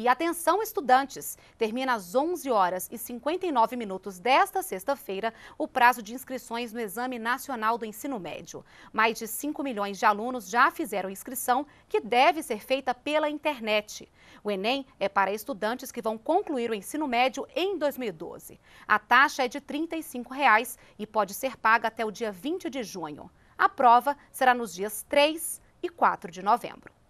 E atenção, estudantes! Termina às 11 horas e 59 minutos desta sexta-feira o prazo de inscrições no Exame Nacional do Ensino Médio. Mais de 5 milhões de alunos já fizeram inscrição, que deve ser feita pela internet. O Enem é para estudantes que vão concluir o ensino médio em 2012. A taxa é de R$ 35 reais e pode ser paga até o dia 20 de junho. A prova será nos dias 3 e 4 de novembro.